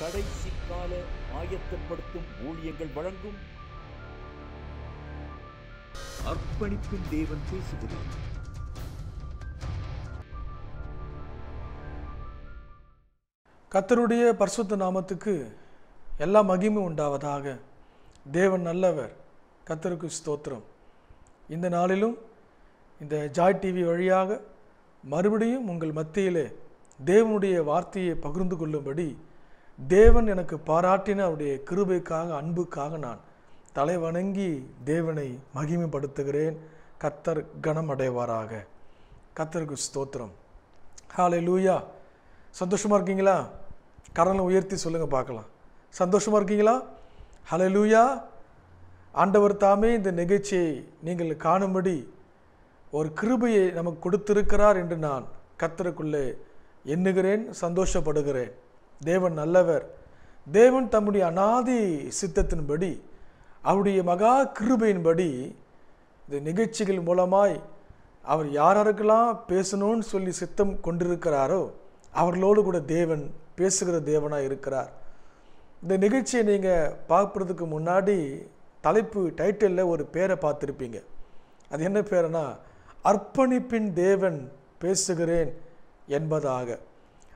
கடைசி கால ஆயத்தப்படுத்தும் ஊழியங்கள் வழங்கும் அர்ப்பணிப்பின் தேவன் பேசுகிறான் கத்தருடைய பரிசுத்த நாமத்துக்கு எல்லா மகிமை உண்டாவதாக தேவன் நல்லவர் கத்தருக்கு ஸ்தோத்திரம் இந்த நாளிலும் இந்த ஜாய் டிவி வழியாக மறுபடியும் உங்கள் மத்தியிலே தேவனுடைய வார்த்தையை பகிர்ந்து கொள்ளும்படி தேவன் எனக்கு பாராட்டின அவருடைய கிருபைக்காக அன்புக்காக நான் தலை வணங்கி தேவனை மகிமைப்படுத்துகிறேன் கத்தர் கணமடைவாராக அடைவாராக கத்தருக்கு ஸ்தோத்திரம் ஹாலே லூயா சந்தோஷமாக இருக்கீங்களா கடனை உயர்த்தி சொல்லுங்கள் பார்க்கலாம் சந்தோஷமாக இருக்கீங்களா ஹலே லூயா ஆண்டவர் தாமே இந்த நிகழ்ச்சியை நீங்கள் காணும்படி ஒரு கிருபையை நமக்கு கொடுத்திருக்கிறார் என்று நான் கத்தருக்குள்ளே எண்ணுகிறேன் சந்தோஷப்படுகிறேன் தேவன் நல்லவர் தேவன் தம்முடைய அனாதி சித்தத்தின்படி அவருடைய மகா கிருபையின்படி இந்த நிகழ்ச்சிகள் மூலமாய் அவர் யாராருக்கெல்லாம் பேசணும்னு சொல்லி சித்தம் கொண்டிருக்கிறாரோ அவர்களோடு கூட தேவன் பேசுகிற தேவனாக இருக்கிறார் இந்த நிகழ்ச்சியை நீங்கள் பார்க்குறதுக்கு முன்னாடி தலைப்பு டைட்டிலில் ஒரு பேரை பார்த்துருப்பீங்க அது என்ன பேருனா அர்ப்பணிப்பின் தேவன் பேசுகிறேன் என்பதாக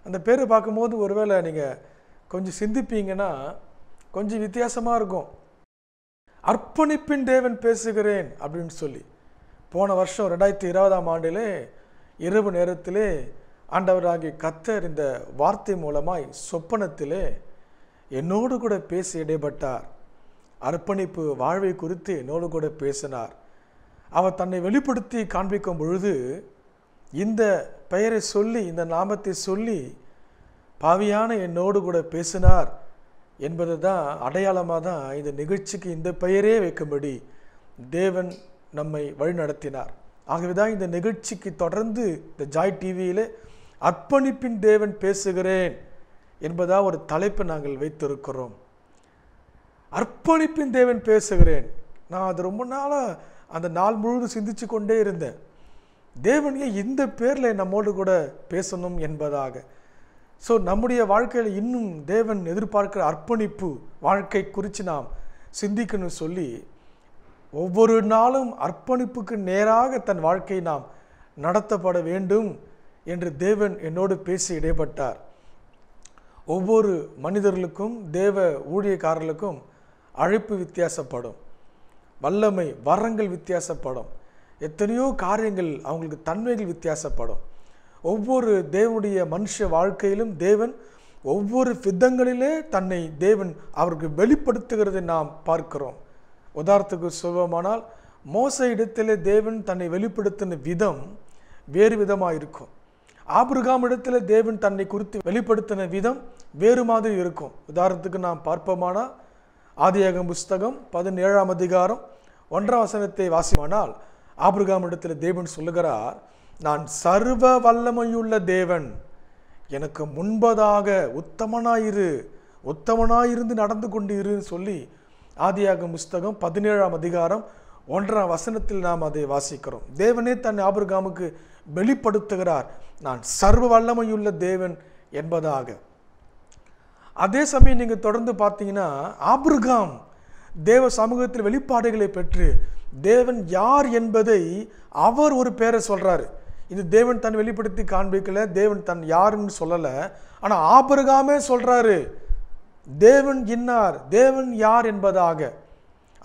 அந்த பேர் பார்க்கும்போது ஒருவேளை நீங்கள் கொஞ்சம் சிந்திப்பீங்கன்னா கொஞ்சம் வித்தியாசமாக இருக்கும் அர்ப்பணிப்பின் தேவன் பேசுகிறேன் அப்படின்னு சொல்லி போன வருஷம் ரெண்டாயிரத்தி இருபதாம் ஆண்டிலே இரவு நேரத்திலே ஆண்டவராகி கத்தர் இந்த வார்த்தை மூலமாய் சொப்பனத்திலே என்னோடு கூட பேசி இடைப்பட்டார் அர்ப்பணிப்பு வாழ்வை குறித்து என்னோடு கூட பேசினார் அவர் தன்னை வெளிப்படுத்தி காண்பிக்கும் பொழுது இந்த பெயரை சொல்லி இந்த நாமத்தை சொல்லி பாவியான என்னோடு கூட பேசினார் என்பது தான் அடையாளமாக தான் இந்த நிகழ்ச்சிக்கு இந்த பெயரே வைக்கும்படி தேவன் நம்மை வழிநடத்தினார் ஆகவே தான் இந்த நிகழ்ச்சிக்கு தொடர்ந்து இந்த ஜாய் டிவியில் அர்ப்பணிப்பின் தேவன் பேசுகிறேன் என்பதாக ஒரு தலைப்பை நாங்கள் வைத்திருக்கிறோம் அர்ப்பணிப்பின் தேவன் பேசுகிறேன் நான் அது ரொம்ப நாளாக அந்த நாள் முழுவதும் சிந்திச்சு கொண்டே இருந்தேன் தேவனையே இந்த பேரில் நம்மோடு கூட பேசணும் என்பதாக ஸோ நம்முடைய வாழ்க்கையில் இன்னும் தேவன் எதிர்பார்க்கிற அர்ப்பணிப்பு வாழ்க்கை குறித்து நாம் சிந்திக்கணும் சொல்லி ஒவ்வொரு நாளும் அர்ப்பணிப்புக்கு நேராக தன் வாழ்க்கை நாம் நடத்தப்பட வேண்டும் என்று தேவன் என்னோடு பேசி இடைப்பட்டார் ஒவ்வொரு மனிதர்களுக்கும் தேவ ஊழியக்காரர்களுக்கும் அழைப்பு வித்தியாசப்படும் வல்லமை வரங்கள் வித்தியாசப்படும் எத்தனையோ காரியங்கள் அவங்களுக்கு தன்மைகள் வித்தியாசப்படும் ஒவ்வொரு தேவனுடைய மனுஷ வாழ்க்கையிலும் தேவன் ஒவ்வொரு விதங்களிலே தன்னை தேவன் அவருக்கு வெளிப்படுத்துகிறதை நாம் பார்க்கிறோம் உதாரணத்துக்கு சுலபமானால் மோச இடத்திலே தேவன் தன்னை வெளிப்படுத்தின விதம் வேறு விதமாக இருக்கும் ஆபிரகாம் இடத்துல தேவன் தன்னை குறித்து வெளிப்படுத்தின விதம் வேறு மாதிரி இருக்கும் உதாரணத்துக்கு நாம் பார்ப்போமானால் ஆதியாகம் புஸ்தகம் பதினேழாம் அதிகாரம் ஒன்றாம் வசனத்தை வாசிமானால் இடத்துல தேவன் சொல்லுகிறார் நான் சர்வ வல்லமையுள்ள தேவன் எனக்கு முன்பதாக உத்தமனாயிரு உத்தமனாயிருந்து நடந்து கொண்டு இருன்னு சொல்லி ஆதியாக புஸ்தகம் பதினேழாம் அதிகாரம் ஒன்றாம் வசனத்தில் நாம் அதை வாசிக்கிறோம் தேவனே தன் ஆபிரகாமுக்கு வெளிப்படுத்துகிறார் நான் சர்வ வல்லமையுள்ள தேவன் என்பதாக அதே சமயம் நீங்கள் தொடர்ந்து பார்த்தீங்கன்னா ஆபிரகாம் தேவ சமூகத்தில் வெளிப்பாடுகளை பெற்று தேவன் யார் என்பதை அவர் ஒரு பேரை சொல்கிறாரு இது தேவன் தன் வெளிப்படுத்தி காண்பிக்கல தேவன் தன் யாருன்னு சொல்லலை ஆனால் ஆபருகாமே சொல்கிறாரு தேவன் இன்னார் தேவன் யார் என்பதாக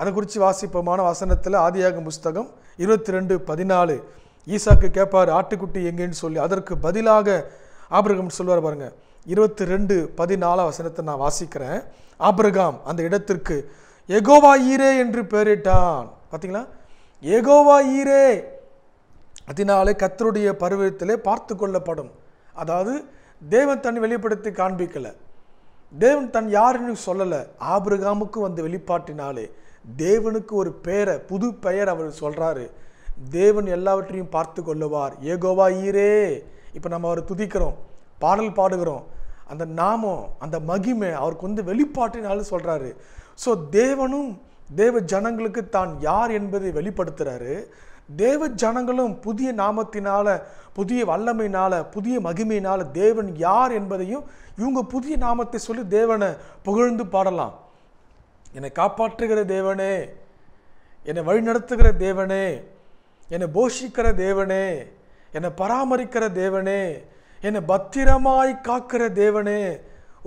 அதை குறித்து வாசிப்பமான வசனத்தில் ஆதியாக புஸ்தகம் இருபத்தி ரெண்டு பதினாலு ஈசாக்கு கேட்பார் ஆட்டுக்குட்டி எங்கேன்னு சொல்லி அதற்கு பதிலாக ஆபிரகம் சொல்வார் பாருங்கள் இருபத்தி ரெண்டு பதினாலு வசனத்தை நான் வாசிக்கிறேன் ஆபிரகாம் அந்த இடத்திற்கு எகோவா ஈரே என்று பெயரிட்டான் பார்த்தீங்களா ஏகோவா ஈரே அதனாலே கத்தருடைய பருவத்திலே பார்த்து கொள்ளப்படும் அதாவது தேவன் தன் வெளிப்படுத்தி காண்பிக்கலை தேவன் தன் யாருன்னு சொல்லலை ஆபிரகாமுக்கு வந்த வெளிப்பாட்டினாலே தேவனுக்கு ஒரு பெயரை புது பெயர் அவர் சொல்கிறாரு தேவன் எல்லாவற்றையும் பார்த்து கொள்ளுவார் ஏகோவா ஈரே இப்போ நம்ம அவர் துதிக்கிறோம் பாடல் பாடுகிறோம் அந்த நாமம் அந்த மகிமை அவருக்கு வந்து வெளிப்பாட்டினாலும் சொல்கிறாரு ஸோ தேவனும் தேவ ஜனங்களுக்கு தான் யார் என்பதை வெளிப்படுத்துகிறாரு தேவ ஜனங்களும் புதிய நாமத்தினால் புதிய வல்லமையினால் புதிய மகிமையினால் தேவன் யார் என்பதையும் இவங்க புதிய நாமத்தை சொல்லி தேவனை புகழ்ந்து பாடலாம் என்னை காப்பாற்றுகிற தேவனே என்னை வழிநடத்துகிற தேவனே என்னை போஷிக்கிற தேவனே என்னை பராமரிக்கிற தேவனே என்னை பத்திரமாய் காக்கிற தேவனே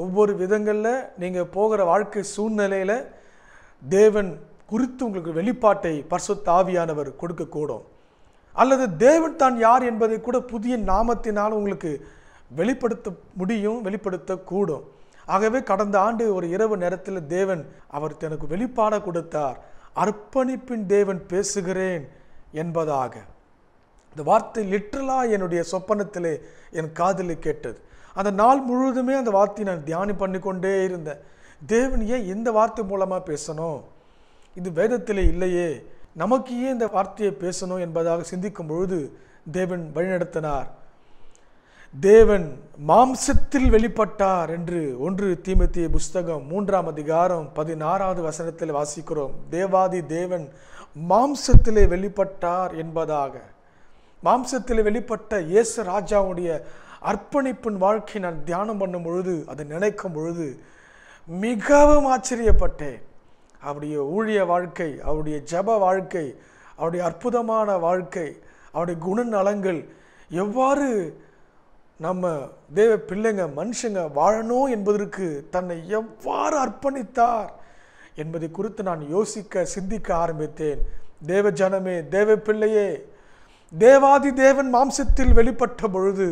ஒவ்வொரு விதங்களில் நீங்கள் போகிற வாழ்க்கை சூழ்நிலையில் தேவன் குறித்து உங்களுக்கு வெளிப்பாட்டை பர்சுத்த ஆவியானவர் கொடுக்கக்கூடும் அல்லது தேவன் தான் யார் என்பதை கூட புதிய நாமத்தினால் உங்களுக்கு வெளிப்படுத்த முடியும் வெளிப்படுத்தக்கூடும் ஆகவே கடந்த ஆண்டு ஒரு இரவு நேரத்தில் தேவன் அவர் தனக்கு வெளிப்பாட கொடுத்தார் அர்ப்பணிப்பின் தேவன் பேசுகிறேன் என்பதாக இந்த வார்த்தை லிட்ரலா என்னுடைய சொப்பனத்திலே என் காதலை கேட்டது அந்த நாள் முழுவதுமே அந்த வார்த்தையை நான் தியானம் பண்ணி கொண்டே இருந்தேன் தேவன் ஏன் இந்த வார்த்தை மூலமாக பேசணும் இது வேதத்தில் இல்லையே நமக்கு ஏன் இந்த வார்த்தையை பேசணும் என்பதாக சிந்திக்கும் பொழுது தேவன் வழிநடத்தினார் தேவன் மாம்சத்தில் வெளிப்பட்டார் என்று ஒன்று தீமத்திய புஸ்தகம் மூன்றாம் அதிகாரம் பதினாறாவது வசனத்தில் வாசிக்கிறோம் தேவாதி தேவன் மாம்சத்திலே வெளிப்பட்டார் என்பதாக மாம்சத்தில் வெளிப்பட்ட இயேசு ராஜாவுடைய அர்ப்பணிப்பின் வாழ்க்கை நான் தியானம் பண்ணும் பொழுது அதை நினைக்கும் பொழுது மிகவும் ஆச்சரியப்பட்டேன் அவருடைய ஊழிய வாழ்க்கை அவருடைய ஜப வாழ்க்கை அவருடைய அற்புதமான வாழ்க்கை அவருடைய குணநலங்கள் எவ்வாறு நம்ம தேவ பிள்ளைங்க மனுஷங்க வாழணும் என்பதற்கு தன்னை எவ்வாறு அர்ப்பணித்தார் என்பதை குறித்து நான் யோசிக்க சிந்திக்க ஆரம்பித்தேன் தேவ ஜனமே தேவ பிள்ளையே தேவாதி தேவன் மாம்சத்தில் வெளிப்பட்ட பொழுது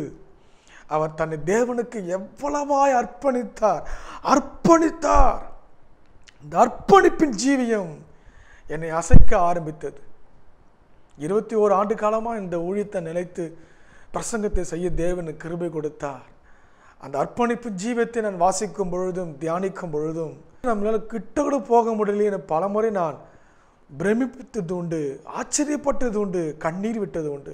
அவர் தன்னை தேவனுக்கு எவ்வளவாய் அர்ப்பணித்தார் அர்ப்பணித்தார் இந்த அர்ப்பணிப்பின் ஜீவியம் என்னை அசைக்க ஆரம்பித்தது இருபத்தி ஓரு ஆண்டு காலமாக இந்த ஊழியத்தை நிலைத்து பிரசங்கத்தை செய்ய தேவனு கிருபை கொடுத்தார் அந்த அர்ப்பணிப்பு ஜீவியத்தை நான் வாசிக்கும் பொழுதும் தியானிக்கும் பொழுதும் நம்மளால் கிட்ட கூட போக முடியலையே பல முறை நான் பிரமிப்பித்தது உண்டு ஆச்சரியப்பட்டது உண்டு கண்ணீர் விட்டது உண்டு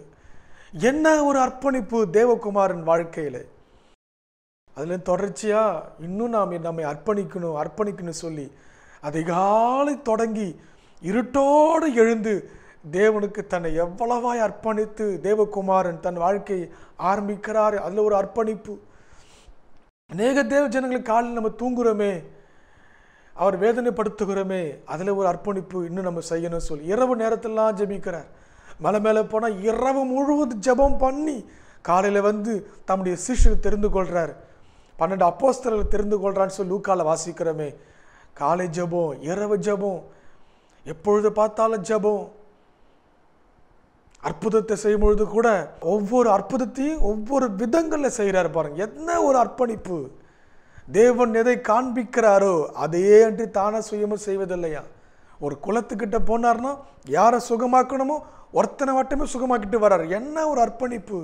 என்ன ஒரு அர்ப்பணிப்பு தேவகுமாரன் வாழ்க்கையில் அதில் தொடர்ச்சியாக இன்னும் நாம் நம்மை அர்ப்பணிக்கணும் அர்ப்பணிக்கணும் சொல்லி அதிகாலை தொடங்கி இருட்டோடு எழுந்து தேவனுக்கு தன்னை எவ்வளவாய் அர்ப்பணித்து தேவகுமாரன் தன் வாழ்க்கையை ஆரம்பிக்கிறார் அதில் ஒரு அர்ப்பணிப்பு அநேக தேவ ஜனங்களுக்கு காலில் நம்ம தூங்குறோமே அவர் வேதனைப்படுத்துகிறோமே அதில் ஒரு அர்ப்பணிப்பு இன்னும் நம்ம செய்யணும் சொல்லி இரவு நேரத்திலாம் ஜெபிக்கிறார் மலை மேலே போனால் இரவு முழுவதும் ஜபம் பண்ணி காலையில் வந்து தம்முடைய சிஷ்யர் தெரிந்து கொள்கிறார் பன்னெண்டு அப்போஸ்தரில் தெரிந்து கொள்கிறான்னு சொல்லி லூக்காவில் வாசிக்கிறோமே காலை ஜபம் இரவு ஜபம் எப்பொழுது பார்த்தாலும் ஜபம் அற்புதத்தை செய்யும் பொழுது கூட ஒவ்வொரு அற்புதத்தையும் ஒவ்வொரு விதங்களில் செய்கிறார் பாருங்க என்ன ஒரு அர்ப்பணிப்பு தேவன் எதை காண்பிக்கிறாரோ அதையே அன்றி தானே சுயமும் செய்வதில்லையா ஒரு குளத்துக்கிட்ட போனார்னா யாரை சுகமாக்கணுமோ ஒருத்தனை வட்டமே சுகமாக்கிட்டு வர்றார் என்ன ஒரு அர்ப்பணிப்பு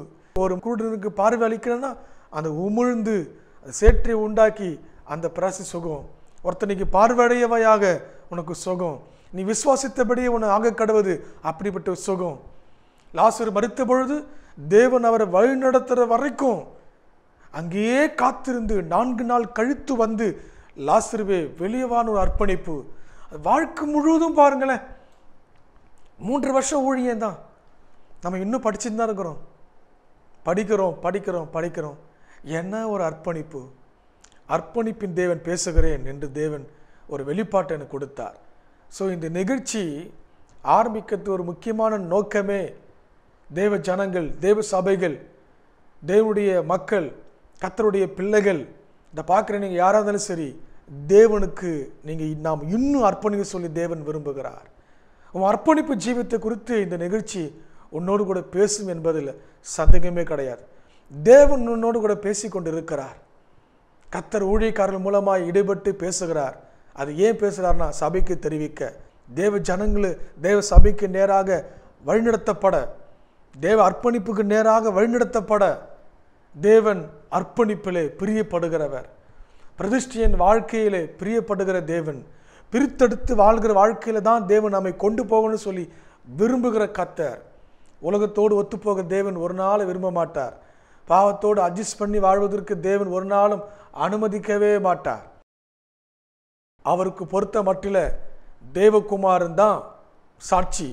ஒரு குருடனுக்கு பார்வை அளிக்கிறேன்னா அந்த உமிழ்ந்து சேற்றை உண்டாக்கி அந்த பிராசி சுகம் ஒருத்தனைக்கு பார்வையடையவையாக உனக்கு சுகம் நீ விசுவாசித்தபடியே உன்னை ஆக கடவுது அப்படிப்பட்ட சுகம் லாசர் மறுத்த பொழுது தேவன் அவரை வழிநடத்துற வரைக்கும் அங்கேயே காத்திருந்து நான்கு நாள் கழித்து வந்து லாசருவே வெளியவான ஒரு அர்ப்பணிப்பு வாழ்க்கை முழுவதும் பாருங்களேன் மூன்று வருஷம் ஊழியம் தான் நம்ம இன்னும் படிச்சுட்டு தான் இருக்கிறோம் படிக்கிறோம் படிக்கிறோம் படிக்கிறோம் என்ன ஒரு அர்ப்பணிப்பு அர்ப்பணிப்பின் தேவன் பேசுகிறேன் என்று தேவன் ஒரு வெளிப்பாட்டை எனக்கு கொடுத்தார் ஸோ இந்த நிகழ்ச்சி ஆரம்பிக்கிறது ஒரு முக்கியமான நோக்கமே தேவ ஜனங்கள் தேவ சபைகள் தேவனுடைய மக்கள் கத்தருடைய பிள்ளைகள் இந்த பார்க்குற நீங்கள் யாராக இருந்தாலும் சரி தேவனுக்கு நீங்கள் நாம் இன்னும் அர்ப்பணிக்க சொல்லி தேவன் விரும்புகிறார் உன் அர்ப்பணிப்பு ஜீவித்தை குறித்து இந்த நிகழ்ச்சி உன்னோடு கூட பேசும் என்பதில் சந்தேகமே கிடையாது தேவன் உன்னோடு கூட பேசி கொண்டு இருக்கிறார் கத்தர் ஊழியக்காரர்கள் மூலமாக இடைபட்டு பேசுகிறார் அது ஏன் பேசுகிறார்னா சபைக்கு தெரிவிக்க தேவ ஜனங்களு தேவ சபைக்கு நேராக வழிநடத்தப்பட தேவ அர்ப்பணிப்புக்கு நேராக வழிநடத்தப்பட தேவன் அர்ப்பணிப்பிலே பிரியப்படுகிறவர் பிரதிஷ்டியின் வாழ்க்கையிலே பிரியப்படுகிற தேவன் பிரித்தெடுத்து வாழ்கிற வாழ்க்கையில் தான் தேவன் நம்மை கொண்டு போகணும்னு சொல்லி விரும்புகிற கத்தர் உலகத்தோடு ஒத்துப்போக தேவன் ஒரு நாள் விரும்ப மாட்டார் பாவத்தோடு அட்ஜஸ்ட் பண்ணி வாழ்வதற்கு தேவன் ஒரு நாளும் அனுமதிக்கவே மாட்டார் அவருக்கு பொறுத்த மட்டில் தேவகுமாரன் தான் சாட்சி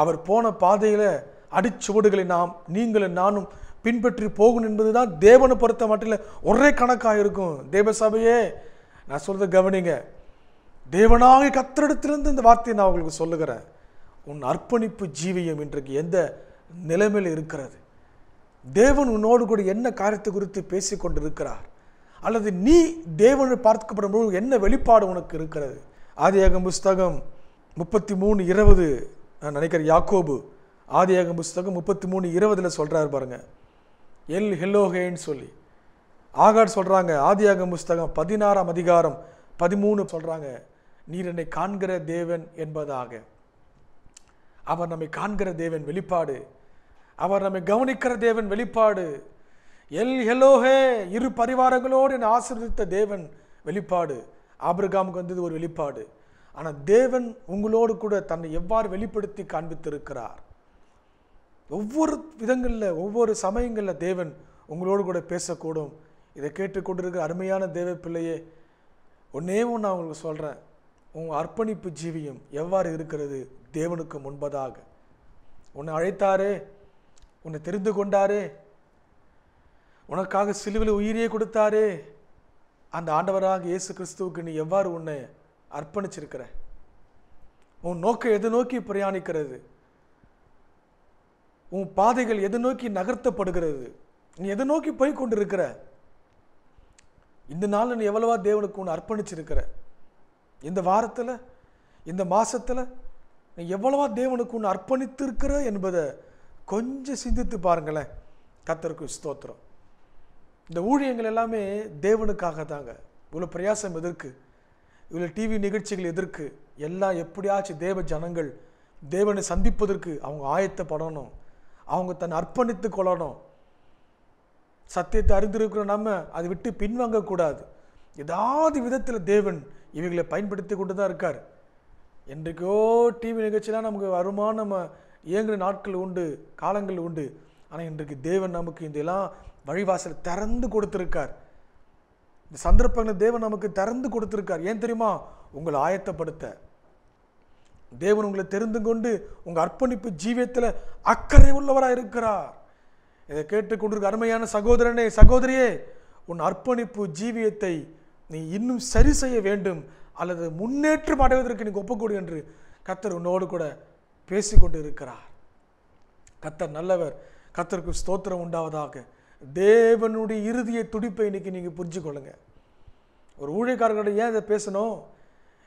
அவர் போன பாதையில் அடிச்சுவடுகளை நாம் நீங்களும் நானும் பின்பற்றி போகணும் என்பது தான் தேவனை பொறுத்த மட்டில் ஒரே கணக்காக இருக்கும் தேவ சபையே நான் சொல்கிறது கவனிங்க தேவனாக கத்திரிடத்திலிருந்து இந்த வார்த்தையை நான் உங்களுக்கு சொல்லுகிறேன் உன் அர்ப்பணிப்பு ஜீவியம் இன்றைக்கு எந்த நிலைமையில் இருக்கிறது தேவன் உன்னோடு கூட என்ன காரியத்தை குறித்து பேசிக்கொண்டு இருக்கிறார் அல்லது நீ தேவனை பார்க்கப்படும் போது என்ன வெளிப்பாடு உனக்கு இருக்கிறது ஆதியாகம் புஸ்தகம் முப்பத்தி மூணு இருபது நான் நினைக்கிறேன் யாக்கோபு ஆதியாகம் புஸ்தகம் முப்பத்தி மூணு இருபதில் சொல்கிறாரு பாருங்கள் எல் ஹெல்லோஹேன்னு சொல்லி ஆகார் சொல்கிறாங்க ஆதியாகம் புஸ்தகம் பதினாறாம் அதிகாரம் பதிமூணு சொல்கிறாங்க நீர் என்னை காண்கிற தேவன் என்பதாக அவர் நம்மை காண்கிற தேவன் வெளிப்பாடு அவர் நம்மை கவனிக்கிற தேவன் வெளிப்பாடு எல் ஹெலோஹே இரு பரிவாரங்களோடு என்னை ஆசிர்வதித்த தேவன் வெளிப்பாடு ஆபிரகாமுக்கு வந்தது ஒரு வெளிப்பாடு ஆனால் தேவன் உங்களோடு கூட தன்னை எவ்வாறு வெளிப்படுத்தி காண்பித்திருக்கிறார் ஒவ்வொரு விதங்களில் ஒவ்வொரு சமயங்களில் தேவன் உங்களோடு கூட பேசக்கூடும் இதை கேட்டுக்கொண்டிருக்கிற அருமையான தேவ பிள்ளையே ஒன்றே ஒன்று நான் உங்களுக்கு சொல்கிறேன் உன் அர்ப்பணிப்பு ஜீவியம் எவ்வாறு இருக்கிறது தேவனுக்கு முன்பதாக உன்னை அழைத்தாரே உன்னை தெரிந்து கொண்டாரே உனக்காக சிலுவில் உயிரியை கொடுத்தாரே அந்த ஆண்டவராக இயேசு கிறிஸ்துவுக்கு நீ எவ்வாறு உன்னை அர்ப்பணிச்சிருக்கிற உன் நோக்கம் எது நோக்கி பிரயாணிக்கிறது உன் பாதைகள் எது நோக்கி நகர்த்தப்படுகிறது நீ எதை நோக்கி போய் கொண்டிருக்கிற இந்த நாளில் நீ எவ்வளவா தேவனுக்கு உன்னை அர்ப்பணிச்சிருக்கிற இந்த வாரத்தில் இந்த மாதத்தில் நீ எவ்வளவா தேவனுக்கு ஒன்று அர்ப்பணித்திருக்கிற என்பதை கொஞ்சம் சிந்தித்து பாருங்களேன் கத்தருக்கு ஸ்தோத்திரம் இந்த ஊழியங்கள் எல்லாமே தேவனுக்காக தாங்க இவ்வளோ பிரயாசம் எதிர்க்கு இவ்வளோ டிவி நிகழ்ச்சிகள் எதிர்க்கு எல்லாம் எப்படியாச்சும் தேவ ஜனங்கள் தேவனை சந்திப்பதற்கு அவங்க ஆயத்தப்படணும் அவங்க தன்னை அர்ப்பணித்து கொள்ளணும் சத்தியத்தை அறிந்திருக்கிற நம்ம அதை விட்டு பின்வாங்கக்கூடாது ஏதாவது விதத்தில் தேவன் இவங்களை பயன்படுத்தி கொண்டு தான் இருக்கார் என்றைக்கோ டிவி நிகழ்ச்சியெலாம் நமக்கு வருமான நம்ம இயங்குகிற நாட்கள் உண்டு காலங்கள் உண்டு ஆனால் இன்றைக்கு தேவன் நமக்கு இதெல்லாம் வழிவாசல் திறந்து கொடுத்துருக்கார் இந்த சந்தர்ப்பங்களை தேவன் நமக்கு திறந்து கொடுத்துருக்கார் ஏன் தெரியுமா உங்களை ஆயத்தப்படுத்த தேவன் உங்களை தெரிந்து கொண்டு உங்கள் அர்ப்பணிப்பு ஜீவியத்தில் அக்கறை உள்ளவராக இருக்கிறார் இதை கேட்டுக்கொண்டிருக்க அருமையான சகோதரனே சகோதரியே உன் அர்ப்பணிப்பு ஜீவியத்தை நீ இன்னும் சரி செய்ய வேண்டும் அல்லது முன்னேற்றம் அடைவதற்கு நீ ஒப்பக்கூடு என்று கத்தர் உன்னோடு கூட பேசிக்கொண்டு இருக்கிறார் கத்தர் நல்லவர் கத்தருக்கு ஸ்தோத்திரம் உண்டாவதாக தேவனுடைய இறுதியை துடிப்பை இன்னைக்கு நீங்கள் புரிஞ்சு ஒரு ஊழியக்காரர்களோட ஏன் இதை பேசணும்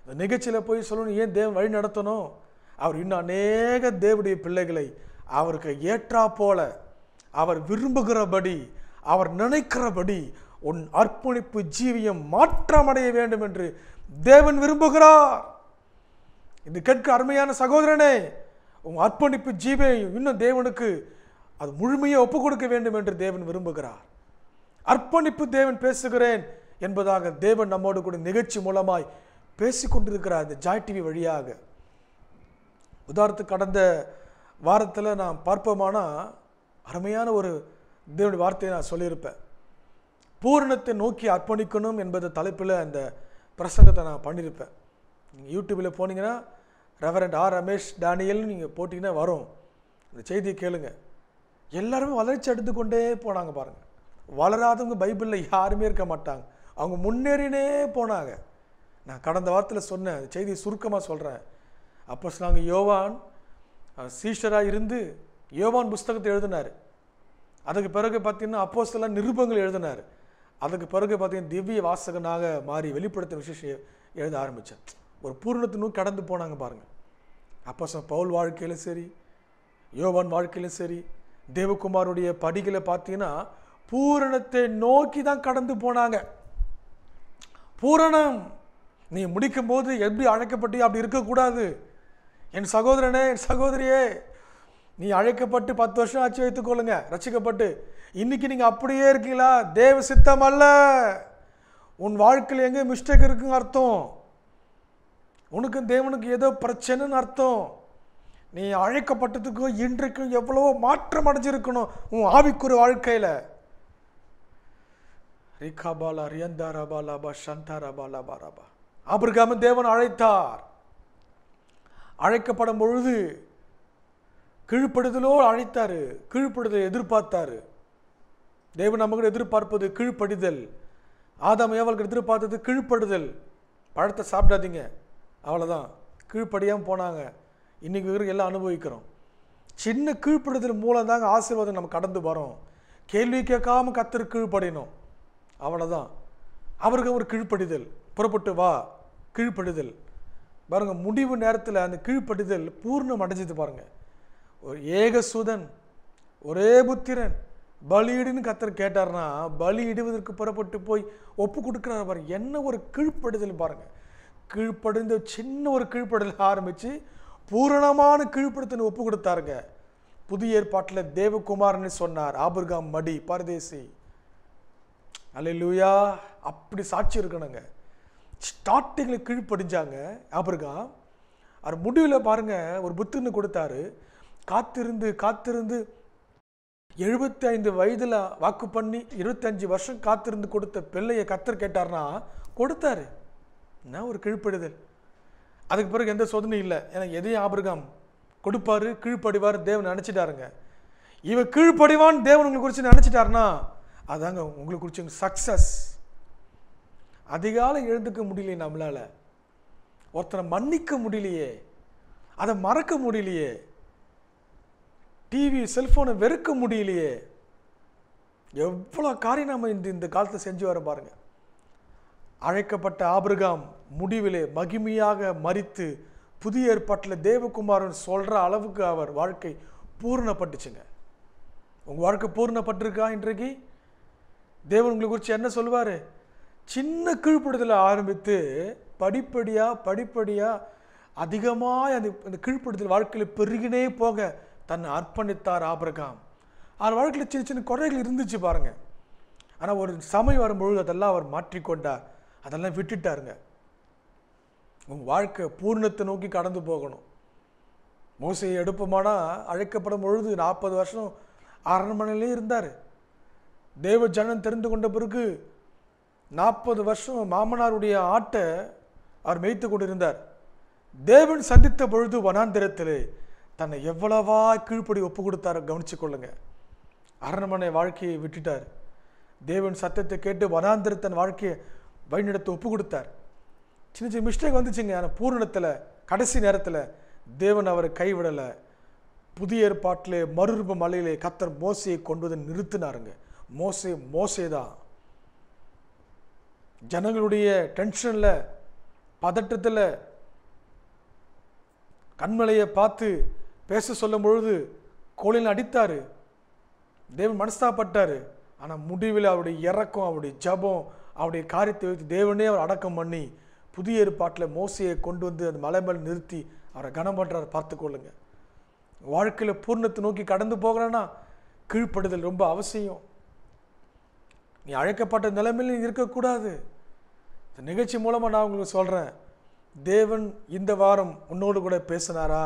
இந்த நிகழ்ச்சியில் போய் சொல்லணும் ஏன் தேவன் வழி நடத்தணும் அவர் இன்னும் அநேக தேவடைய பிள்ளைகளை அவருக்கு ஏற்றா போல அவர் விரும்புகிறபடி அவர் நினைக்கிறபடி உன் அர்ப்பணிப்பு ஜீவியம் மாற்றமடைய வேண்டும் என்று தேவன் விரும்புகிறார் இது கேட்க அருமையான சகோதரனே உன் அர்ப்பணிப்பு ஜீவியம் இன்னும் தேவனுக்கு அது முழுமையாக ஒப்புக் கொடுக்க வேண்டும் என்று தேவன் விரும்புகிறார் அர்ப்பணிப்பு தேவன் பேசுகிறேன் என்பதாக தேவன் நம்மோடு கூட நிகழ்ச்சி மூலமாய் பேசிக்கொண்டிருக்கிறார் இந்த ஜாய் டிவி வழியாக உதாரணத்துக்கு கடந்த வாரத்தில் நான் பார்ப்போமானா அருமையான ஒரு தேவனுடைய வார்த்தையை நான் சொல்லியிருப்பேன் பூரணத்தை நோக்கி அர்ப்பணிக்கணும் என்பது தலைப்பில் அந்த பிரசங்கத்தை நான் பண்ணியிருப்பேன் நீங்கள் யூடியூப்பில் போனீங்கன்னா ரெவரண்ட் ஆர் ரமேஷ் டேனியல்னு நீங்கள் போட்டிங்கன்னா வரும் இந்த செய்தியை கேளுங்க எல்லாருமே வளர்ச்சி எடுத்துக்கொண்டே போனாங்க பாருங்கள் வளராதவங்க பைபிளில் யாருமே இருக்க மாட்டாங்க அவங்க முன்னேறினே போனாங்க நான் கடந்த வாரத்தில் சொன்னேன் அந்த செய்தியை சுருக்கமாக சொல்கிறேன் அப்போ நாங்கள் யோவான் சீஷராக இருந்து யோவான் புஸ்தகத்தை எழுதினார் அதுக்கு பிறகு பார்த்தீங்கன்னா அப்போ சில நிருபங்கள் எழுதினார் அதுக்கு பிறகு பார்த்தீங்கன்னா திவ்ய வாசகனாக மாறி வெளிப்படுத்த விசேஷம் எழுத ஆரம்பித்தேன் ஒரு பூர்ணத்தினும் கடந்து போனாங்க பாருங்கள் அப்போ பவுல் வாழ்க்கையில் சரி யோவான் வாழ்க்கையிலும் சரி தேவகுமாருடைய படிகளை பார்த்தீங்கன்னா பூரணத்தை நோக்கி தான் கடந்து போனாங்க பூரணம் நீ முடிக்கும்போது எப்படி அழைக்கப்பட்டியோ அப்படி இருக்கக்கூடாது என் சகோதரனே என் சகோதரியே நீ அழைக்கப்பட்டு பத்து வருஷம் ஆட்சி வைத்துக் கொள்ளுங்க ரசிக்கப்பட்டு இன்னைக்கு நீங்கள் அப்படியே இருக்கீங்களா தேவ சித்தம் அல்ல உன் வாழ்க்கையில் எங்கே மிஸ்டேக் இருக்குன்னு அர்த்தம் உனக்கும் தேவனுக்கு ஏதோ பிரச்சனைன்னு அர்த்தம் நீ அழைக்கப்பட்டதுக்கும் இன்றைக்கும் எவ்வளவோ மாற்றம் அடைஞ்சிருக்கணும் உன் ஆவிக்குரு வாழ்க்கையில் ரிகாபாலா ரியந்தா ரபா லபா சந்தா ரபா லபா ரபா ஆபிரகாமன் தேவன் அழைத்தார் அழைக்கப்படும் பொழுது கீழ்ப்படுதலோ அழைத்தார் கீழ்ப்படுதலை எதிர்பார்த்தார் தேவன் நமக்கு எதிர்பார்ப்பது கீழ்ப்படிதல் ஆதாம் ஏவாளுக்கு எதிர்பார்த்தது கீழ்ப்படுதல் பழத்தை சாப்பிடாதீங்க அவ்வளோதான் கீழ்ப்படியாமல் போனாங்க இன்னைக்கு எல்லாம் அனுபவிக்கிறோம் சின்ன கீழ்ப்படுதல் மூலம் தாங்க ஆசீர்வாதம் நம்ம கடந்து வரோம் கேள்வி கேட்காம கத்தர் கீழ்ப்படையணும் அவ்வளோதான் அவருக்கு ஒரு கீழ்ப்படிதல் புறப்பட்டு வா கீழ்ப்படுதல் பாருங்கள் முடிவு நேரத்தில் அந்த கீழ்ப்படுதல் பூர்ணம் அடைஞ்சது பாருங்கள் ஒரு ஏகசுதன் ஒரே புத்திரன் பலியிடுன்னு கத்தர் கேட்டார்னா பலியிடுவதற்கு புறப்பட்டு போய் ஒப்பு கொடுக்குறாரு பாருங்க என்ன ஒரு கீழ்ப்படுதல் பாருங்கள் கீழ்ப்படுந்த சின்ன ஒரு கீழ்ப்படுதல் ஆரம்பித்து பூரணமான கீழ்ப்படுத்தனை ஒப்பு கொடுத்தாருங்க புதிய ஏற்பாட்டில் தேவகுமார்னு சொன்னார் ஆபிர்காம் மடி பரதேசி அலையிலூயா அப்படி சாட்சி இருக்கணுங்க ஸ்டார்டிங்கில் கீழ்ப்படிஞ்சாங்க ஆபிர்காம் அவர் முடிவில் பாருங்கள் ஒரு புத்துன்னு கொடுத்தாரு காத்திருந்து காத்திருந்து எழுபத்தி ஐந்து வயதில் வாக்கு பண்ணி இருபத்தஞ்சு வருஷம் காத்திருந்து கொடுத்த பிள்ளையை கத்தர் கேட்டார்னா கொடுத்தாரு என்ன ஒரு கீழ்ப்படுதல் அதுக்கு பிறகு எந்த சோதனை இல்லை எனக்கு எதையும் ஆபிரகம் கொடுப்பாரு கீழ்ப்படிவார் தேவன் நினச்சிட்டாருங்க இவன் கீழ்ப்படிவான் தேவன் உங்களை குறித்து நினச்சிட்டாருனா அதாங்க உங்களை குறித்து சக்ஸஸ் அதிகாலை எழுந்துக்க முடியலையே நம்மளால் ஒருத்தனை மன்னிக்க முடியலையே அதை மறக்க முடியலையே டிவி செல்ஃபோனை வெறுக்க முடியலையே எவ்வளோ காரியம் நம்ம இந்த இந்த காலத்தில் செஞ்சு வர பாருங்கள் அழைக்கப்பட்ட ஆபிரகாம் முடிவிலே மகிமையாக மறித்து புதிய ஏற்பாட்டில் தேவகுமாரன் சொல்கிற அளவுக்கு அவர் வாழ்க்கை பூர்ணப்பட்டுச்சுங்க உங்கள் வாழ்க்கை பூர்ணப்பட்டிருக்கா இன்றைக்கு தேவன் உங்களை குறித்து என்ன சொல்லுவார் சின்ன கீழ்ப்படுதலை ஆரம்பித்து படிப்படியாக படிப்படியாக அதிகமாக அந்த அந்த கீழ்ப்படுதல் வாழ்க்கையில் பெருகினே போக தன்னை அர்ப்பணித்தார் ஆபிரகாம் அவர் வாழ்க்கையில் சின்ன சின்ன குறைகள் இருந்துச்சு பாருங்கள் ஆனால் ஒரு சமயம் வரும்பொழுது அதெல்லாம் அவர் மாற்றிக்கொண்டார் அதெல்லாம் விட்டுட்டாருங்க உங்கள் வாழ்க்கை பூர்ணத்தை நோக்கி கடந்து போகணும் மோசையை எடுப்போமானா அழைக்கப்படும் பொழுது நாற்பது வருஷம் அரண்மனையிலே இருந்தார் தேவ ஜனம் தெரிந்து கொண்ட பிறகு நாற்பது வருஷம் மாமனாருடைய ஆட்டை அவர் மேய்த்து கொண்டிருந்தார் தேவன் சந்தித்த பொழுது வனாந்திரத்திலே தன்னை எவ்வளவா கீழ்ப்படி ஒப்பு கொடுத்தாரோ கவனிச்சு கொள்ளுங்க அரண்மனை வாழ்க்கையை விட்டுட்டார் தேவன் சத்தத்தை கேட்டு வனாந்திர தன் வாழ்க்கையை வழிநடத்த ஒப்பு கொடுத்தார் சின்ன சின்ன மிஸ்டேக் வந்துச்சுங்க ஆனால் பூரணத்தில் கடைசி நேரத்தில் தேவன் அவரை கைவிடலை புதிய ஏற்பாட்டிலே மறுரூப மலையிலே கத்தர் மோசையை கொண்டு வந்து நிறுத்தினாருங்க மோசே மோசே தான் ஜனங்களுடைய டென்ஷனில் பதட்டத்தில் கண்மலையை பார்த்து பேச சொல்லும் பொழுது கோழில் அடித்தார் தேவன் மனஸ்தாப்பட்டார் ஆனால் முடிவில் அவருடைய இறக்கம் அவருடைய ஜபம் அவருடைய காரியத்தை வைத்து தேவனே அவர் அடக்கம் பண்ணி புதிய ஏற்பாட்டில் மோசையை கொண்டு வந்து அந்த மலை மேல் நிறுத்தி அவரை கனம் பண்ணுறாரு பார்த்துக்கொள்ளுங்க வாழ்க்கையில் பூர்ணத்தை நோக்கி கடந்து போகிறேன்னா கீழ்ப்படுதல் ரொம்ப அவசியம் நீ அழைக்கப்பட்ட நிலைமையில் இருக்கக்கூடாது இந்த நிகழ்ச்சி மூலமாக நான் உங்களுக்கு சொல்கிறேன் தேவன் இந்த வாரம் உன்னோடு கூட பேசினாரா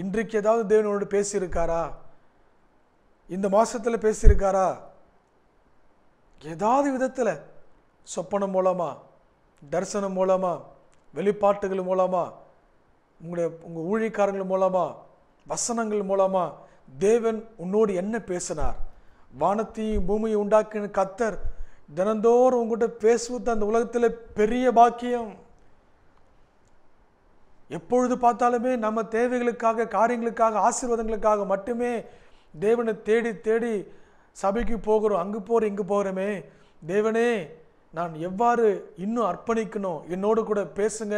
இன்றைக்கு ஏதாவது தேவனோடு பேசியிருக்காரா இந்த மாதத்தில் பேசியிருக்காரா ஏதாவது விதத்தில் சொப்பனம் மூலமாக தரிசனம் மூலமாக வெளிப்பாட்டுகள் மூலமாக உங்களுடைய உங்கள் ஊழிக்காரங்கள் மூலமாக வசனங்கள் மூலமாக தேவன் உன்னோடு என்ன பேசினார் வானத்தையும் பூமியை உண்டாக்கின கத்தர் தினந்தோறும் உங்கள்கிட்ட பேசுவது அந்த உலகத்தில் பெரிய பாக்கியம் எப்பொழுது பார்த்தாலுமே நம்ம தேவைகளுக்காக காரியங்களுக்காக ஆசீர்வாதங்களுக்காக மட்டுமே தேவனை தேடி தேடி சபைக்கு போகிறோம் அங்கே போகிற இங்கே போகிறோமே தேவனே நான் எவ்வாறு இன்னும் அர்ப்பணிக்கணும் என்னோடு கூட பேசுங்க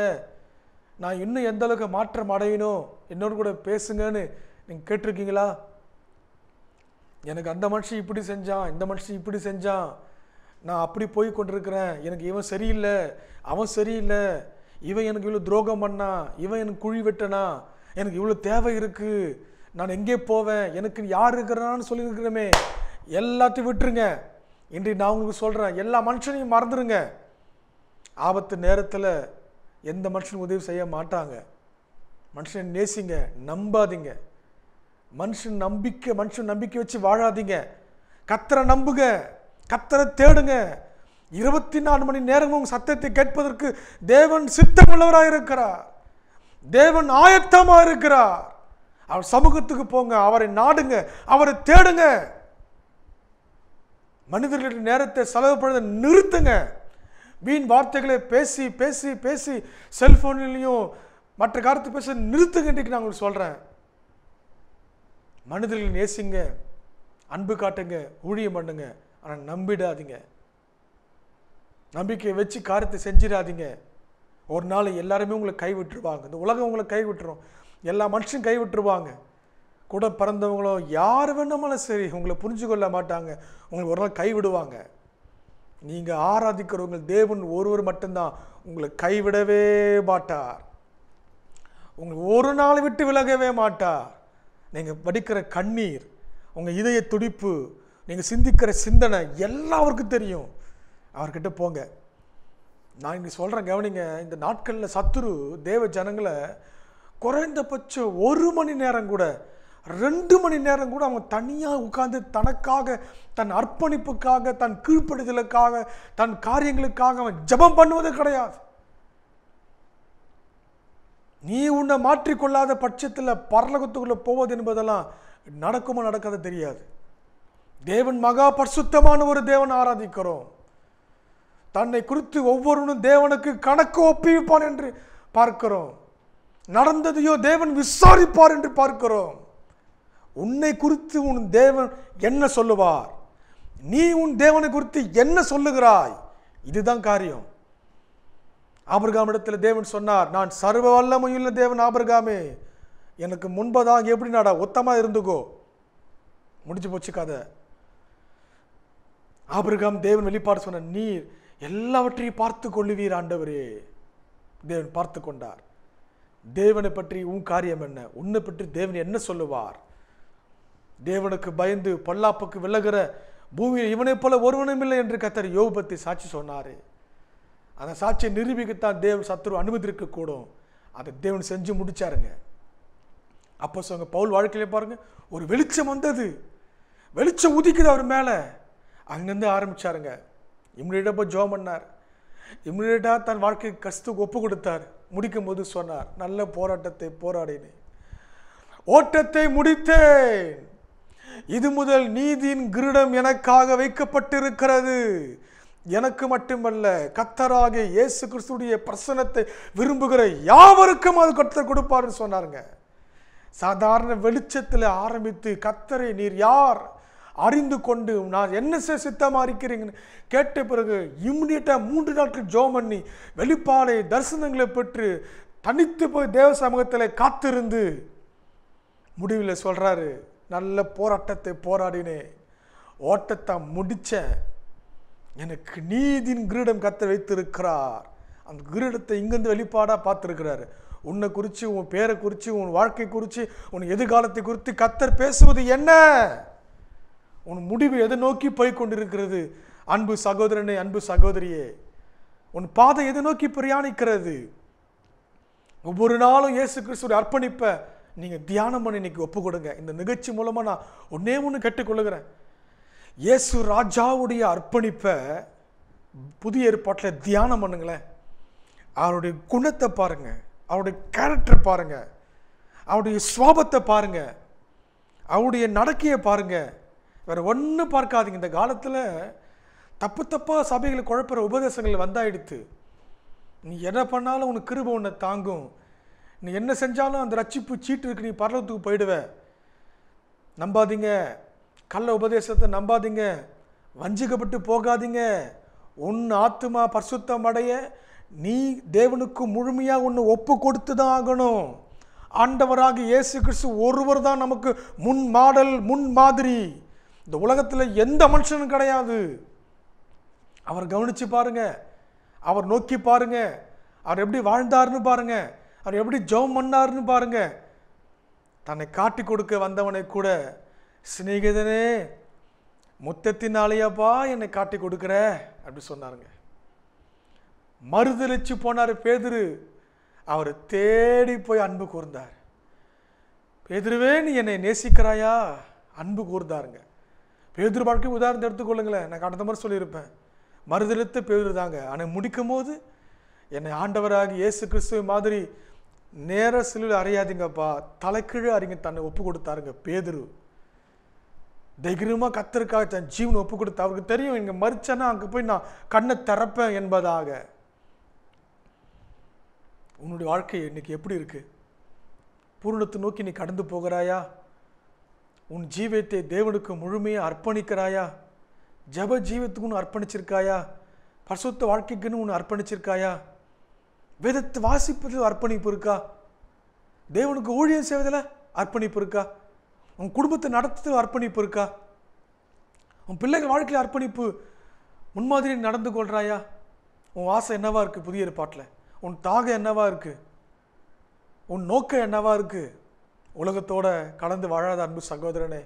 நான் இன்னும் எந்த அளவுக்கு மாற்றம் அடையணும் என்னோடு கூட பேசுங்கன்னு நீங்கள் கேட்டிருக்கீங்களா எனக்கு அந்த மனுஷன் இப்படி செஞ்சான் இந்த மனுஷன் இப்படி செஞ்சான் நான் அப்படி போய் கொண்டிருக்கிறேன் எனக்கு இவன் சரியில்லை அவன் சரியில்லை இவன் எனக்கு இவ்வளோ துரோகம் பண்ணா இவன் எனக்கு குழி வெட்டனா எனக்கு இவ்வளோ தேவை இருக்குது நான் எங்கே போவேன் எனக்கு யார் இருக்கிறான்னு சொல்லியிருக்கிறோமே எல்லாத்தையும் விட்டுருங்க இன்றைக்கு நான் உங்களுக்கு சொல்கிறேன் எல்லா மனுஷனையும் மறந்துடுங்க ஆபத்து நேரத்தில் எந்த மனுஷனும் உதவி செய்ய மாட்டாங்க மனுஷன் நேசிங்க நம்பாதீங்க மனுஷன் நம்பிக்கை மனுஷன் நம்பிக்கை வச்சு வாழாதீங்க கத்தரை நம்புங்க கத்தரை தேடுங்க இருபத்தி நாலு மணி நேரமும் சத்தத்தை கேட்பதற்கு தேவன் சித்தமுள்ளவராக இருக்கிறார் தேவன் ஆயத்தமாக இருக்கிறார் அவர் சமூகத்துக்கு போங்க அவரை நாடுங்க அவரை தேடுங்க மனிதர்களின் நேரத்தை செலவு பண்ண நிறுத்துங்க வீண் வார்த்தைகளை பேசி பேசி பேசி செல்ஃபோன்லேயும் மற்ற காரத்தை பேச நிறுத்துங்கன்றைக்கு நான் உங்களுக்கு சொல்கிறேன் மனிதர்கள் நேசிங்க அன்பு காட்டுங்க ஊழியம் பண்ணுங்க ஆனால் நம்பிடாதீங்க நம்பிக்கையை வச்சு காரியத்தை செஞ்சிடாதீங்க ஒரு நாள் எல்லாருமே உங்களை கைவிட்டுருவாங்க இந்த உலகம் உங்களை கைவிட்டுரும் எல்லா மனுஷனும் கைவிட்டுருவாங்க கூட பிறந்தவங்களோ யார் வேணுமாலும் சரி உங்களை புரிஞ்சு கொள்ள மாட்டாங்க உங்களை ஒரு நாள் கைவிடுவாங்க நீங்கள் ஆராதிக்கிறவங்க தேவன் ஒருவர் மட்டும்தான் உங்களை கைவிடவே மாட்டார் உங்களை ஒரு நாள் விட்டு விலகவே மாட்டார் நீங்கள் வடிக்கிற கண்ணீர் உங்கள் இதய துடிப்பு நீங்கள் சிந்திக்கிற சிந்தனை எல்லாருக்கும் தெரியும் அவர்கிட்ட போங்க நான் இங்கே சொல்கிறேன் கவனிங்க இந்த நாட்களில் சத்துரு தேவ ஜனங்களை குறைந்தபட்சம் ஒரு மணி நேரம் கூட ரெண்டு மணி நேரம் கூட அவன் தனியாக உட்காந்து தனக்காக தன் அர்ப்பணிப்புக்காக தன் கீழ்ப்படுதலுக்காக தன் காரியங்களுக்காக அவன் ஜபம் பண்ணுவது கிடையாது நீ உன்னை மாற்றிக்கொள்ளாத பட்சத்தில் பரலகத்துக்குள்ளே போவது என்பதெல்லாம் நடக்குமா நடக்காத தெரியாது தேவன் மகா பரிசுத்தமான ஒரு தேவன் ஆராதிக்கிறோம் தன்னை குறித்து ஒவ்வொருவனும் தேவனுக்கு கணக்கு ஒப்பிவிப்பான் என்று பார்க்கிறோம் நடந்ததையோ தேவன் விசாரிப்பார் என்று பார்க்கிறோம் உன்னை குறித்து உன் தேவன் என்ன சொல்லுவார் நீ உன் தேவனை குறித்து என்ன சொல்லுகிறாய் இதுதான் காரியம் ஆபர்காம் இடத்துல தேவன் சொன்னார் நான் சர்வ வல்லமையுள்ள தேவன் ஆபர்காமே எனக்கு முன்பதாக எப்படி நாடா ஒத்தமாக இருந்துக்கோ முடிஞ்சு போச்சு கதை ஆபிரகாம் தேவன் வெளிப்பாடு சொன்ன நீர் எல்லாவற்றையும் பார்த்து கொள்ளுவீர் ஆண்டவரே தேவன் பார்த்து கொண்டார் தேவனை பற்றி உன் காரியம் என்ன உன்னை பற்றி தேவன் என்ன சொல்லுவார் தேவனுக்கு பயந்து பல்லாப்புக்கு விலகிற பூமியில் இவனை போல ஒருவனும் இல்லை என்று கத்தர் யோபத்தை சாட்சி சொன்னார் அந்த சாட்சியை நிரூபிக்கத்தான் தேவ சத்ரு அனுமதிக்க கூடும் அதை தேவன் செஞ்சு முடிச்சாருங்க அப்போ சொங்க பவுல் வாழ்க்கையில பாருங்க ஒரு வெளிச்சம் வந்தது வெளிச்சம் உதிக்குது அவர் மேலே அங்கேருந்து ஆரம்பிச்சாருங்க இம்மிடியேட்டாக போய் ஜோம் பண்ணார் இம்மிடியேட்டாக தன் வாழ்க்கை கஷ்டத்துக்கு ஒப்பு கொடுத்தார் முடிக்கும் போது சொன்னார் நல்ல போராட்டத்தை போராடினேன் ஓட்டத்தை முடித்தேன் இது முதல் நீதியின் கிரீடம் எனக்காக வைக்கப்பட்டிருக்கிறது எனக்கு மட்டுமல்ல கத்தராக இயேசு கிறிஸ்துடைய பிரசனத்தை விரும்புகிற யாவருக்கும் அது கத்தர் கொடுப்பார்னு சொன்னாருங்க சாதாரண வெளிச்சத்தில் ஆரம்பித்து கத்தரை நீர் யார் அறிந்து கொண்டு நான் என்ன செய்ய சித்தமாக இருக்கிறீங்கன்னு கேட்ட பிறகு இம்மிடியட்டாக மூன்று நாட்கள் ஜோ பண்ணி வெளிப்பாடை தரிசனங்களை பெற்று தனித்து போய் தேவ சமூகத்தில் காத்திருந்து முடிவில் சொல்கிறாரு நல்ல போராட்டத்தை போராடினேன் ஓட்டத்தை முடிச்ச எனக்கு நீதின் கிரீடம் கத்த வைத்திருக்கிறார் அந்த கிரீடத்தை இங்கேருந்து வெளிப்பாடாக பார்த்துருக்கிறாரு உன்னை குறித்து உன் பேரை குறித்து உன் வாழ்க்கை குறித்து உன் எதிர்காலத்தை குறித்து கத்தர் பேசுவது என்ன உன் முடிவு எதை நோக்கி போய் கொண்டிருக்கிறது அன்பு சகோதரனே அன்பு சகோதரியே உன் பாதை எதை நோக்கி பிரயாணிக்கிறது ஒவ்வொரு நாளும் இயேசு கிறிஸ்து அர்ப்பணிப்பை நீங்கள் தியானம் பண்ணி இன்னைக்கு ஒப்பு கொடுங்க இந்த நிகழ்ச்சி மூலமாக நான் ஒன்றே ஒன்று கேட்டுக்கொள்ளுகிறேன் இயேசு ராஜாவுடைய அர்ப்பணிப்பை புதிய ஏற்பாட்டில் தியானம் பண்ணுங்களேன் அவருடைய குணத்தை பாருங்கள் அவருடைய கேரக்டரை பாருங்கள் அவருடைய சுவாபத்தை பாருங்கள் அவருடைய நடக்கையை பாருங்கள் வேறு ஒன்றும் பார்க்காதீங்க இந்த காலத்தில் தப்பு தப்பாக சபைகளை குழப்புற உபதேசங்கள் வந்தாயிடுத்து நீ என்ன பண்ணாலும் உனக்கு கிருப உன்னை தாங்கும் நீ என்ன செஞ்சாலும் அந்த ரட்சிப்பு சீட்டு இருக்கு நீ பரலத்துக்கு போயிடுவ நம்பாதீங்க கள்ள உபதேசத்தை நம்பாதீங்க வஞ்சிக்கப்பட்டு போகாதீங்க உன் ஆத்மா பரிசுத்தம் அடைய நீ தேவனுக்கு முழுமையாக ஒன்று ஒப்பு கொடுத்து தான் ஆகணும் ஆண்டவராக இயேசு கிறிஸ்து ஒருவர் தான் நமக்கு முன் மாடல் முன் மாதிரி இந்த உலகத்தில் எந்த மனுஷனும் கிடையாது அவர் கவனித்து பாருங்கள் அவர் நோக்கி பாருங்கள் அவர் எப்படி வாழ்ந்தார்னு பாருங்கள் அவர் எப்படி ஜெபம் பண்ணார்னு பாருங்கள் தன்னை காட்டி கொடுக்க வந்தவனை கூட சிநேகிதனே முத்தத்தினாலேயாப்பா என்னை காட்டி கொடுக்குற அப்படி சொன்னாருங்க மறுதளிச்சு போனார் பேதிரு அவர் தேடி போய் அன்பு கூர்ந்தார் பேதுருவே நீ என்னை நேசிக்கிறாயா அன்பு கூர்ந்தாருங்க பேதர் வாழ்க்கை உதாரணத்தை எடுத்துக்கொள்ளுங்களேன் நான் கடந்த மாதிரி சொல்லியிருப்பேன் மறுதளித்த பேதர் தாங்க ஆனால் முடிக்கும் போது என்னை ஆண்டவராக இயேசு கிறிஸ்துவ மாதிரி நேர சிலுவில் அறியாதீங்கப்பா தலைக்கீழே அறிங்க தன்னை ஒப்பு கொடுத்தாருங்க பேதுரு தைகரியமாக கத்தருக்காக தன் ஜீவன் ஒப்பு கொடுத்த அவருக்கு தெரியும் இங்கே மறுச்சேன்னா அங்கே போய் நான் கண்ணை திறப்பேன் என்பதாக உன்னுடைய வாழ்க்கை இன்னைக்கு எப்படி இருக்குது பூரணத்தை நோக்கி நீ கடந்து போகிறாயா உன் ஜீவியத்தை தேவனுக்கு முழுமையாக அர்ப்பணிக்கிறாயா ஜப ஜீவத்துக்கு ஒன்று அர்ப்பணிச்சிருக்காயா பரிசுத்த வாழ்க்கைக்குன்னு ஒன்று அர்ப்பணிச்சிருக்காயா வேதத்தை வாசிப்பதில் அர்ப்பணிப்பு இருக்கா தேவனுக்கு ஊழியம் செய்வதில் அர்ப்பணிப்பு இருக்கா உன் குடும்பத்தை நடத்துறதுல அர்ப்பணிப்பு இருக்கா உன் பிள்ளைகள் வாழ்க்கையில் அர்ப்பணிப்பு முன்மாதிரி நடந்து கொள்கிறாயா உன் வாசம் என்னவாக இருக்குது புதிய ஏற்பாட்டில் உன் தாகம் என்னவாக இருக்குது உன் நோக்கம் என்னவாக இருக்குது உலகத்தோட கலந்து வாழாத அன்பு சகோதரனே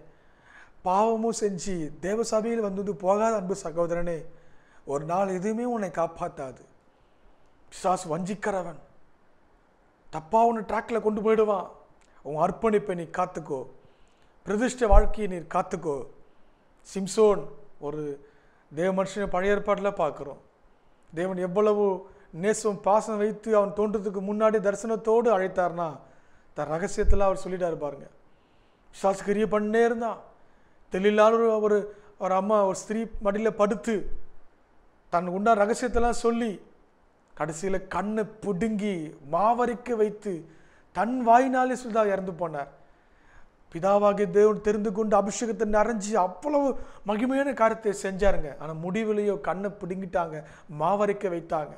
பாவமும் செஞ்சு தேவசபையில் வந்தது வந்து போகாத அன்பு சகோதரனே ஒரு நாள் எதுவுமே உன்னை காப்பாற்றாது பிசாஸ் வஞ்சிக்கிறவன் தப்பாக ஒன்று ட்ராக்கில் கொண்டு போயிடுவான் உன் அர்ப்பணிப்பை நீ காத்துக்கோ பிரதிஷ்ட வாழ்க்கையை நீ காத்துக்கோ சிம்சோன் ஒரு தேவ மனுஷனை பழைய ஏற்பாட்டில் பார்க்குறோம் தேவன் எவ்வளவு நேசம் பாசம் வைத்து அவன் தோன்றதுக்கு முன்னாடி தரிசனத்தோடு அழைத்தார்னா த ரகசியத்தில் அவர் சொல்லிட்டாரு பாருங்க விஸ்வாசகிரிய பண்ணே இருந்தான் தெளிலான ஒரு ஒரு ஒரு அம்மா ஒரு ஸ்திரீ மடியில் படுத்து தன் உண்டா ரகசியத்தெல்லாம் சொல்லி கடைசியில் கண்ணை பிடுங்கி மாவரிக்க வைத்து தன் வாயினாலே சுதா இறந்து போனார் பிதாவாகிய தேவன் தெரிந்து கொண்டு அபிஷேகத்தை நிறைஞ்சி அவ்வளவு மகிமையான காரியத்தை செஞ்சாருங்க ஆனால் முடிவிலையோ கண்ணை பிடுங்கிட்டாங்க மாவரைக்க வைத்தாங்க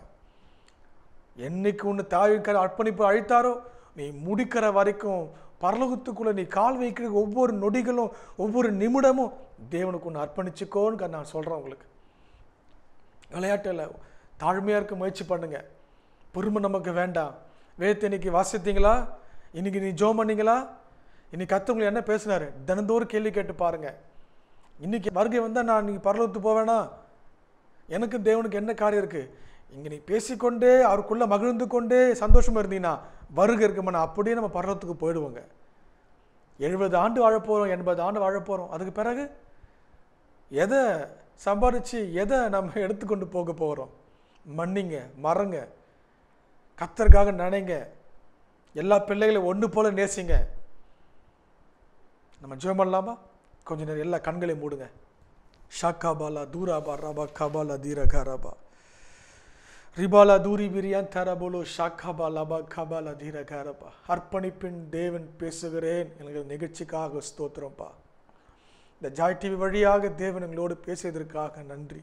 என்னைக்கு ஒன்று தாய் அர்ப்பணிப்பு அழைத்தாரோ நீ முடிக்கிற வரைக்கும் பரலோகத்துக்குள்ளே நீ கால் வைக்கிற ஒவ்வொரு நொடிகளும் ஒவ்வொரு நிமிடமும் தேவனுக்கு ஒன்று அர்ப்பணிச்சுக்கோன்னு நான் சொல்கிறேன் உங்களுக்கு விளையாட்டில் தாழ்மையாக இருக்க முயற்சி பண்ணுங்கள் பொறுமை நமக்கு வேண்டாம் வேத்து இன்னைக்கு வாசித்தீங்களா இன்றைக்கி நீ ஜோம் பண்ணீங்களா இன்னைக்கு கற்றுவங்களை என்ன பேசினார் தினந்தோறும் கேள்வி கேட்டு பாருங்கள் இன்றைக்கி வருகை வந்தால் நான் இன்றைக்கி பரலோகத்துக்கு போவேனா எனக்கு தேவனுக்கு என்ன காரியம் இருக்குது இங்கே நீ பேசிக்கொண்டே அவருக்குள்ளே மகிழ்ந்து கொண்டே சந்தோஷமாக இருந்தீங்கன்னா வருக இருக்குமாண்ணா அப்படியே நம்ம பரலத்துக்கு போயிடுவோங்க எழுபது ஆண்டு வாழப்போகிறோம் எண்பது ஆண்டு வாழப்போகிறோம் அதுக்கு பிறகு எதை சம்பாதிச்சு எதை நம்ம எடுத்துக்கொண்டு போக போகிறோம் மன்னிங்க மறங்க கத்தருக்காக நினைங்க எல்லா பிள்ளைகளையும் ஒன்று போல் நேசிங்க நம்ம ஜெயம் பண்ணலாமா கொஞ்சம் நேரம் எல்லா கண்களையும் மூடுங்க ஷாக்கா பாலா தூரா பா ராபா கபாலா தீரகா ராபா ரிபாலா தூரி பிரியான் தரபோலோ ஷாக்காபா லபா கபால தீர கரப்பா அர்ப்பணிப்பின் தேவன் பேசுகிறேன் எனக்கு நிகழ்ச்சிக்காக ஸ்தோத்திரம்ப்பா இந்த ஜாய் டிவி வழியாக தேவன் எங்களோடு பேசியதற்காக நன்றி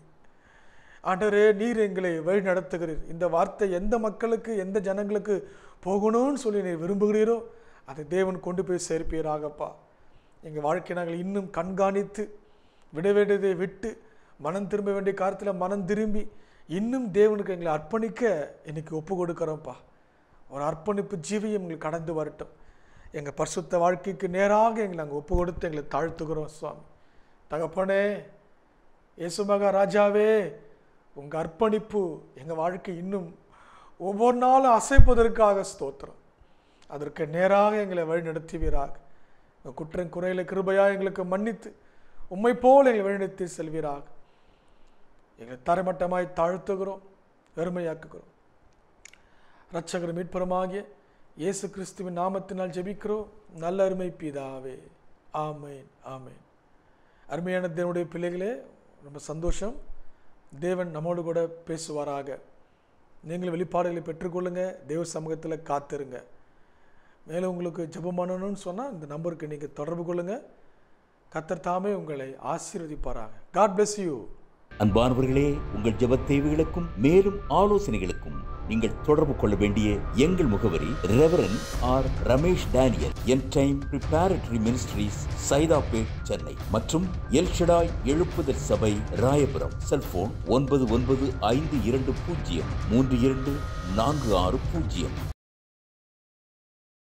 ஆண்டரே நீர் எங்களை வழி நடத்துகிறீர் இந்த வார்த்தை எந்த மக்களுக்கு எந்த ஜனங்களுக்கு போகணும்னு சொல்லி நீர் விரும்புகிறீரோ அதை தேவன் கொண்டு போய் சேர்ப்பீராகப்பா எங்கள் வாழ்க்கை நாங்கள் இன்னும் கண்காணித்து விட வேண்டியதை விட்டு மனம் திரும்ப வேண்டிய காலத்தில் மனம் திரும்பி இன்னும் தேவனுக்கு எங்களை அர்ப்பணிக்க இன்னைக்கு ஒப்பு கொடுக்குறோம்ப்பா ஒரு அர்ப்பணிப்பு ஜீவியம் எங்களுக்கு கடந்து வரட்டும் எங்கள் பரிசுத்த வாழ்க்கைக்கு நேராக எங்களை அங்கே ஒப்பு கொடுத்து எங்களை தாழ்த்துக்கிறோம் சுவாமி தகப்பனே இயேசுமகா ராஜாவே உங்கள் அர்ப்பணிப்பு எங்கள் வாழ்க்கை இன்னும் ஒவ்வொரு நாளும் அசைப்பதற்காக ஸ்தோத்திரம் அதற்கு நேராக எங்களை வழிநடத்துவீராக குற்றம் குறையில கிருபையாக எங்களுக்கு மன்னித்து உம்மை போல் எங்களை வழிநடத்தி செல்வீராக எங்களை தரைமட்டமாய் தாழ்த்துகிறோம் வெறுமையாக்குகிறோம் ரட்சகர் மீட்புறமாகிய இயேசு கிறிஸ்துவின் நாமத்தினால் ஜெபிக்கிறோம் நல்ல அருமை பீதாவே ஆமேன் ஆமேன் அருமையான தேவனுடைய பிள்ளைகளே ரொம்ப சந்தோஷம் தேவன் நம்மோடு கூட பேசுவாராக நீங்கள் வெளிப்பாடுகளை பெற்றுக்கொள்ளுங்கள் தேவ சமூகத்தில் காத்திருங்க மேலும் உங்களுக்கு ஜபம் பண்ணணும்னு சொன்னால் இந்த நம்பருக்கு நீங்கள் தொடர்பு கொள்ளுங்கள் கத்தர் தாமே உங்களை ஆசீர்வதிப்பாராங்க காட் பிளெஸ் யூ அன்பானவர்களே உங்கள் ஜெப தேவைகளுக்கும் மேலும் ஆலோசனைகளுக்கும் நீங்கள் தொடர்பு கொள்ள வேண்டிய எங்கள் முகவரி reverend R Ramesh Daniel end time preparatory ministries Saidapet Chennai மற்றும் எல்ஷடாய் எழுப்புதல் சபை ராயபுரம் செல்போன் ஒன்பது ஒன்பது ஐந்து இரண்டு பூஜ்ஜியம் மூன்று இரண்டு நான்கு ஆறு பூஜ்ஜியம்